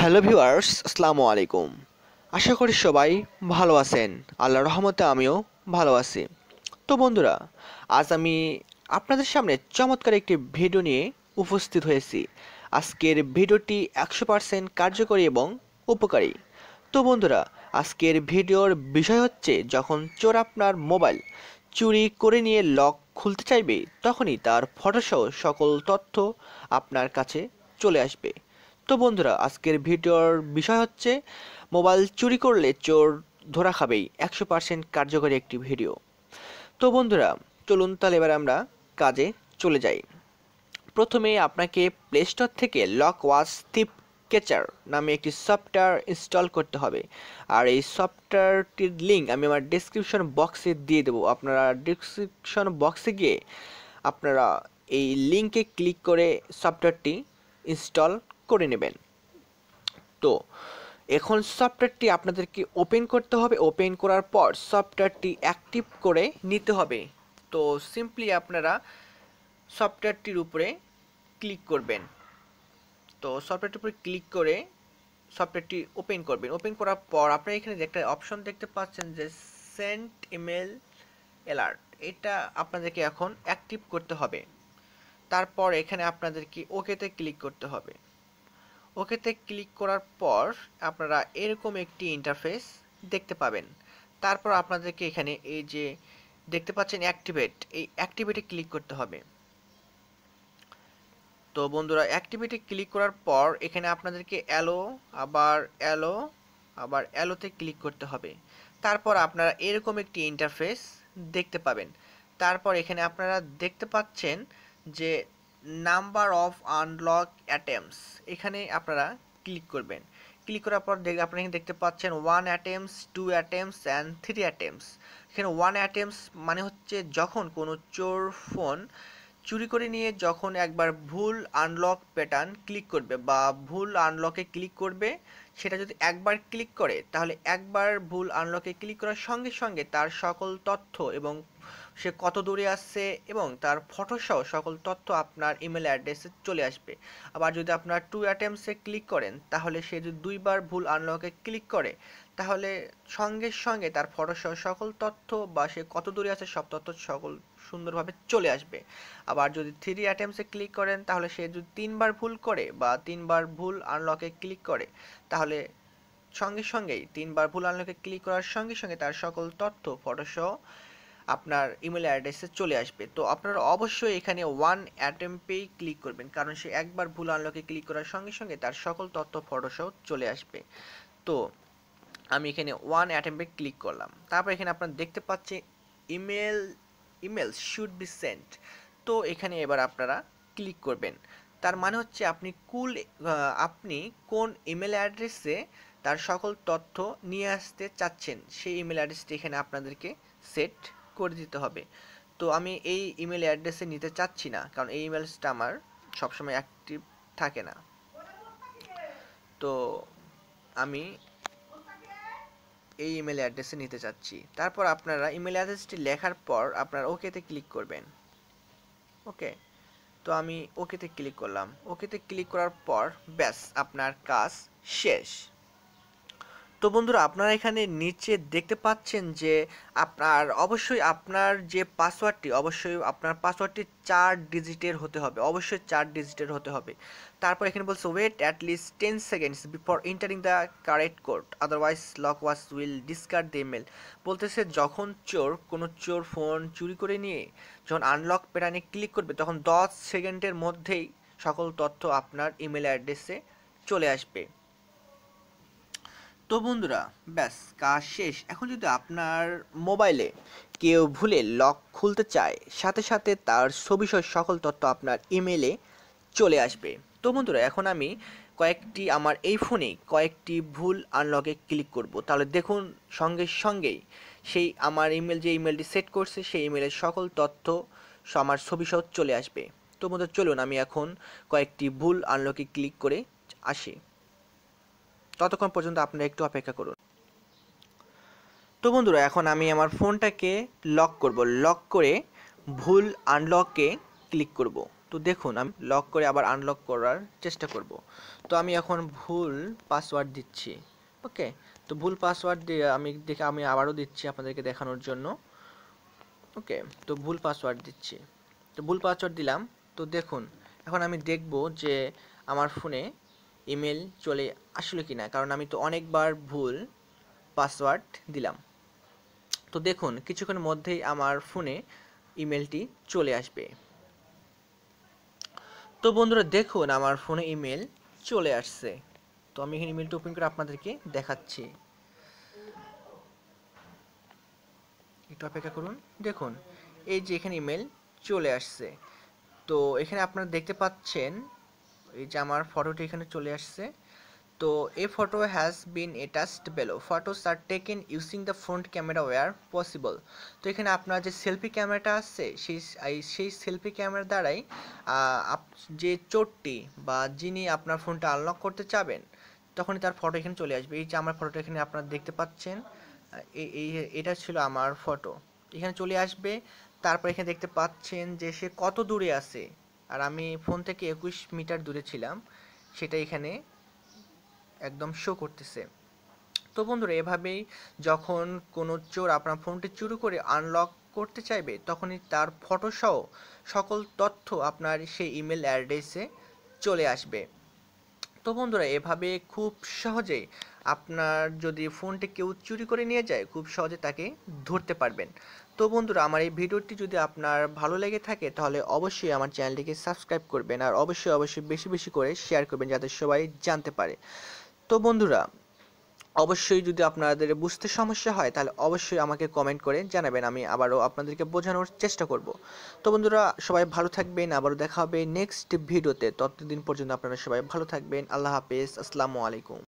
hello viewers আসসালামু আলাইকুম আশা করি সবাই ভালো আছেন আল্লাহ রহমতে আমিও ভালো আছি তো বন্ধুরা আজ আমি আপনাদের সামনে চমৎকার একটি ভিডিও নিয়ে উপস্থিত হয়েছি আজকের ভিডিওটি একশো পারসেন্ট কার্যকরী এবং উপকারী তো বন্ধুরা আজকের ভিডিওর বিষয় হচ্ছে যখন চোর আপনার মোবাইল চুরি করে নিয়ে লক খুলতে চাইবে তখনই তার ফটোসহ সকল তথ্য আপনার কাছে চলে আসবে তো বন্ধুরা আজকের ভিডিওর বিষয় হচ্ছে মোবাইল চুরি করলে চোর ধরা খাবেই একশো পার্সেন্ট কার্যকরী একটি ভিডিও তো বন্ধুরা চলুন তাহলে এবার আমরা কাজে চলে যাই প্রথমে আপনাকে প্লে স্টোর থেকে লক ওয়াস থিপ কেচার নামে একটি সফটওয়্যার ইনস্টল করতে হবে আর এই সফটওয়্যারটির লিঙ্ক আমি আমার ডিসক্রিপশন বক্সে দিয়ে দেবো আপনারা ডিসক্রিপশন বক্সে গিয়ে আপনারা এই লিঙ্কে ক্লিক করে সফটওয়্যারটি ইনস্টল করে নেবেন তো এখন সফটওয়্যারটি আপনাদেরকে ওপেন করতে হবে ওপেন করার পর সফটওয়্যারটি অ্যাক্টিভ করে নিতে হবে তো সিম্পলি আপনারা সফটওয়্যারটির উপরে ক্লিক করবেন তো সফটওয়্যারটির উপরে ক্লিক করে সফটওয়্যারটি ওপেন করবেন ওপেন করার পর আপনারা এখানে একটা অপশন দেখতে পাচ্ছেন যে সেন্ট ইমেল অ্যালার্ট এটা আপনাদেরকে এখন অ্যাক্টিভ করতে হবে তারপর এখানে আপনাদেরকে ওকেতে ক্লিক করতে হবে ওকেতে ক্লিক করার পর আপনারা এরকম একটি ইন্টারফেস দেখতে পাবেন তারপর আপনাদেরকে এখানে এই যে দেখতে পাচ্ছেন অ্যাক্টিভেট এই অ্যাক্টিভেটে ক্লিক করতে হবে তো বন্ধুরা অ্যাক্টিভেটে ক্লিক করার পর এখানে আপনাদেরকে অ্যালো আবার অ্যালো আবার অ্যালোতে ক্লিক করতে হবে তারপর আপনারা এরকম একটি ইন্টারফেস দেখতে পাবেন তারপর এখানে আপনারা দেখতে পাচ্ছেন যে নাম্বার অফ আনলক অ্যাটেম্পস এখানে আপনারা ক্লিক করবেন ক্লিক করার পর আপনারা দেখতে পাচ্ছেন one attempts two attempts and three attempts এখানে ওয়ান অ্যাটেম্পস মানে হচ্ছে যখন কোনো চোর ফোন চুরি করে নিয়ে যখন একবার ভুল আনলক প্যাটার্ন ক্লিক করবে বা ভুল আনলকে ক্লিক করবে সেটা যদি একবার ক্লিক করে তাহলে একবার ভুল আনলকে ক্লিক করার সঙ্গে সঙ্গে তার সকল তথ্য এবং সে কত দূরে আসছে এবং তার ফটোসহ সকল তথ্য আপনার ইমেল অ্যাড্রেসে চলে আসবে আবার যদি আপনার টু অ্যাটেম্পসে ক্লিক করেন তাহলে সে যদি দুইবার ভুল আনলকে ক্লিক করে তাহলে সঙ্গে সঙ্গে তার ফটোসহ সকল তথ্য বা সে কত দূরে আছে সব তথ্য সকল সুন্দরভাবে চলে আসবে আবার যদি থ্রি অ্যাটেম্পসে ক্লিক করেন তাহলে সে যদি তিনবার ভুল করে বা তিনবার ভুল আনলকে ক্লিক করে তাহলে সঙ্গে সঙ্গেই তিনবার ভুল আনলকে ক্লিক করার সঙ্গে সঙ্গে তার সকল তথ্য ফটোসহ আপনার ইমেল অ্যাড্রেসে চলে আসবে তো আপনারা অবশ্যই এখানে ওয়ান অ্যাটেম্পেই ক্লিক করবেন কারণ সে একবার ভুল আনলকে ক্লিক করার সঙ্গে সঙ্গে তার সকল তথ্য ফটোসহ চলে আসবে তো আমি এখানে ওয়ান অ্যাটেম্পে ক্লিক করলাম তারপর এখানে আপনারা দেখতে পাচ্ছেন email email should be sent তো এখানে এবার আপনারা ক্লিক করবেন তার মানে হচ্ছে আপনি কুল আপনি কোন ইমেল অ্যাড্রেসে তার সকল তথ্য নিয়ে আসতে চাচ্ছেন সেই ইমেল অ্যাড্রেসটি এখানে আপনাদেরকে সেট করে দিতে হবে তো আমি এই ইমেল অ্যাড্রেসে নিতে চাচ্ছি না কারণ এই ইমেলসটা আমার সবসময় অ্যাক্টিভ থাকে না তো আমি এই ইমেল অ্যাড্রেসে নিতে চাচ্ছি তারপর আপনারা ইমেল অ্যাড্রেসটি লেখার পর আপনারা ওকেতে ক্লিক করবেন ওকে তো আমি ওকেতে ক্লিক করলাম ওকেতে ক্লিক করার পর ব্যাস আপনার কাজ শেষ তো বন্ধুরা আপনারা এখানে নিচে দেখতে পাচ্ছেন যে আপনার অবশ্যই আপনার যে পাসওয়ার্ডটি অবশ্যই আপনার পাসওয়ার্ডটি চার ডিজিটের হতে হবে অবশ্যই চার ডিজিটের হতে হবে তারপর এখানে বলছে wait at least ten seconds before entering the correct code otherwise Lockwatch will discard the email বলতেছে যখন চোর কোনো চোর ফোন চুরি করে নিয়ে যখন আনলক পেরানে ক্লিক করবে তখন দশ সেকেন্ডের মধ্যেই সকল তথ্য আপনার ইমেল অ্যাড্রেসে চলে আসবে তো বন্ধুরা ব্যাস কাজ শেষ এখন যদি আপনার মোবাইলে কেউ ভুলে লক খুলতে চায় সাথে সাথে তার সবিষয় সকল তথ্য আপনার ইমেলে চলে আসবে তো বন্ধুরা এখন আমি কয়েকটি আমার এই ফোনে কয়েকটি ভুল আনলকে ক্লিক করব তাহলে দেখুন সঙ্গে সঙ্গেই সেই আমার ইমেল যে ইমেলটি সেট করছে সেই ইমেলের সকল তথ্য আমার সবিষয় চলে আসবে তো বন্ধুরা চলুন আমি এখন কয়েকটি ভুল আনলকে ক্লিক করে আসি ততক্ষণ পর্যন্ত আপনারা একটু অপেক্ষা করুন তো বন্ধুরা এখন আমি আমার ফোনটাকে লক করব লক করে ভুল আনলকে ক্লিক করব তো দেখুন আমি লক করে আবার আনলক করার চেষ্টা করব তো আমি এখন ভুল পাসওয়ার্ড দিচ্ছি ওকে তো ভুল পাসওয়ার্ড দিয়ে আমি দেখে আমি আবারও দিচ্ছি আপনাদেরকে দেখানোর জন্য ওকে তো ভুল পাসওয়ার্ড দিচ্ছি তো ভুল পাসওয়ার্ড দিলাম তো দেখুন এখন আমি দেখব যে আমার ফোনে ইমেল চলে আসলো কি না কারণ আমি তো অনেকবার ভুল পাসওয়ার্ড দিলাম তো দেখুন কিছুক্ষণের মধ্যেই আমার ফোনে ইমেলটি চলে আসবে তো বন্ধুরা দেখুন আমার ফোনে ইমেল চলে আসছে তো আমি এখানে ইমেলটি ওপেন করে আপনাদেরকে দেখাচ্ছি একটু অপেক্ষা করুন দেখুন এই যে এখানে ইমেল চলে আসছে তো এখানে আপনারা দেখতে পাচ্ছেন এই যে আমার ফটোটি এখানে চলে আসছে তো এই photo has been attached below photos are taken using the front camera where possible তো এখানে আপনার যে সেলফি ক্যামেরাটা আসছে সেই সেই সেলফি ক্যামেরা দ্বারাই যে চোরটি বা যিনি আপনার ফোনটা আনলক করতে চাবেন তখনই তার ফটো এখানে চলে আসবে এই যে আমার ফটোটা এখানে আপনারা দেখতে পাচ্ছেন এই এটা ছিল আমার ফটো এখানে চলে আসবে তারপর এখানে দেখতে পাচ্ছেন যে সে কত দূরে আছে আর আমি ফোন থেকে একুশ মিটার দূরে ছিলাম সেটা এখানে একদম শো করতেছে তো বন্ধুরা এভাবেই যখন কোনো চোর আপনার ফোনটি চুরি করে আনলক করতে চাইবে তখনই তার ফটোসহ সকল তথ্য আপনার সেই ইমেল অ্যাড্রেসে চলে আসবে তো বন্ধুরা এভাবে খুব সহজেই আপনার যদি ফোনটি কেউ চুরি করে নিয়ে যায় খুব সহজে তাকে ধরতে পারবেন তো বন্ধুরা আমার এই ভিডিওটি যদি আপনার ভালো লেগে থাকে তাহলে অবশ্যই আমার চ্যানেলটিকে সাবস্ক্রাইব করবেন আর অবশ্যই অবশ্যই বেশি বেশি করে শেয়ার করবেন যাতে সবাই জানতে পারে তো বন্ধুরা অবশ্যই যদি আপনাদের বুঝতে সমস্যা হয় তাহলে অবশ্যই আমাকে কমেন্ট করে জানাবেন আমি আবারও আপনাদেরকে বোঝানোর চেষ্টা করব তো বন্ধুরা সবাই ভালো থাকবেন আবারও দেখা হবে নেক্সট ভিডিওতে ততদিন পর্যন্ত আপনারা সবাই ভালো থাকবেন আল্লাহ হাফেজ আসসালামু আলাইকুম